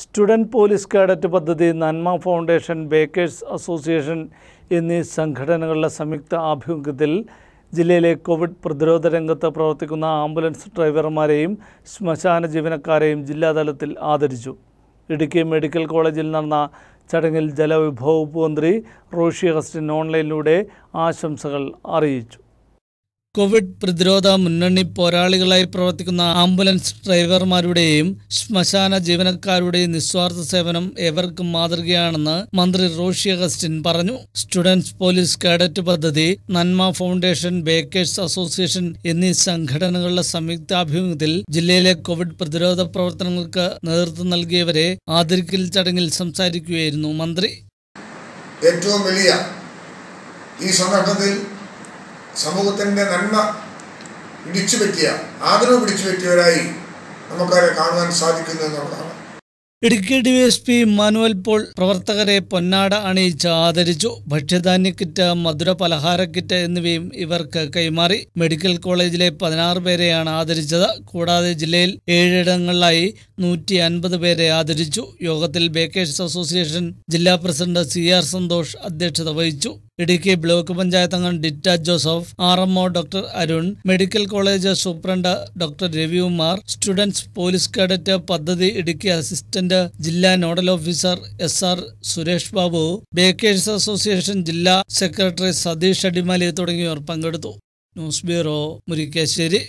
student police cadet പദ്ധതി Nanma foundation baker's association എന്നീ സംഘടനകളുടെ സംയുക്ത ആഭിമുഖ്യത്തിൽ ജില്ലയിലെ കോവിഡ് പ്രതിരോധ രംഗത്ത് പ്രവർത്തിക്കുന്ന ആംബുലൻസ് ഡ്രൈവർമാരെയും ശ്മശാന ജീവനക്കാരെയും ജില്ലാതലത്തിൽ ആദരിച്ചു ഇടുക്കി മെഡിക്കൽ കോളേജിൽ നടന്ന ചടങ്ങിൽ ജലവിഭവ വകുപ്പ് മന്ത്രി റോഷി അഗസ്റ്റിൻ ഓൺലൈനിലൂടെ ആശംസകൾ അറിയിച്ചു കോവിഡ് പ്രതിരോധ മുന്നണി പോരാളികളായി പ്രവർത്തിക്കുന്ന ആംബുലൻസ് ഡ്രൈവർമാരുടെയും ശ്മശാന ജീവനക്കാരുടെയും നിസ്വാർത്ഥ സേവനം ഏവർക്കും മാതൃകയാണെന്ന് മന്ത്രി റോഷി അഗസ്റ്റിൻ പറഞ്ഞു സ്റ്റുഡൻസ് പോലീസ് കാഡറ്റ് പദ്ധതി നന്മ ഫൗണ്ടേഷൻ ബേക്കേഴ്സ് അസോസിയേഷൻ എന്നീ സംഘടനകളുടെ സംയുക്താഭിമുഖ്യത്തിൽ ജില്ലയിലെ കോവിഡ് പ്രതിരോധ പ്രവർത്തനങ്ങൾക്ക് നേതൃത്വം നൽകിയവരെ ആദരിക്കൽ ചടങ്ങിൽ സംസാരിക്കുകയായിരുന്നു മന്ത്രി ഏറ്റവും വലിയ ഈ സന്ദർഭത്തിൽ സമൂഹത്തിൻ്റെ നന്മ പിടിച്ചു പറ്റിയ ആദരവ് പിടിച്ചു പറ്റിയവരായി നമുക്കവരെ കാണുവാൻ സാധിക്കുന്നു എന്നുള്ളതാണ് Idukki D S P Manuel Paul പ്രവർത്തകരെ പൊന്നാട അണിയിച്ച് ആദരിച്ചു ഭക്ഷ്യധാന്യ കിറ്റ് മധുര പലഹാര കിറ്റ് എന്നിവയും ഇവർക്ക് കൈമാറി മെഡിക്കൽ കോളേജിലെ പതിനാറ് പേരെയാണ് ആദരിച്ചത് കൂടാതെ ജില്ലയിൽ ഏഴിടങ്ങളിലായി നൂറ്റി അൻപത് പേരെ ആദരിച്ചു യോഗത്തിൽ ബേക്കേഴ്സ് അസോസിയേഷൻ ജില്ലാ പ്രസിഡന്റ് സി ആർ സന്തോഷ് അധ്യക്ഷത വഹിച്ചു ഇടുക്കി ബ്ലോക്ക് പഞ്ചായത്ത് അംഗം Ditta Joseph R M O doctor Arun medical college superintendent doctor Ravikumar students police cadet പദ്ധതി ഇടുക്കി അസിസ്റ്റന്റ് ജില്ലാ nodal officer S R Suresh Babu bakers association ജില്ലാ സെക്രട്ടറി സതീഷ് അടിമാലി തുടങ്ങിയവർ പങ്കെടുത്തു ന്യൂസ് ബ്യൂറോ മുരിക്കാശ്ശേരി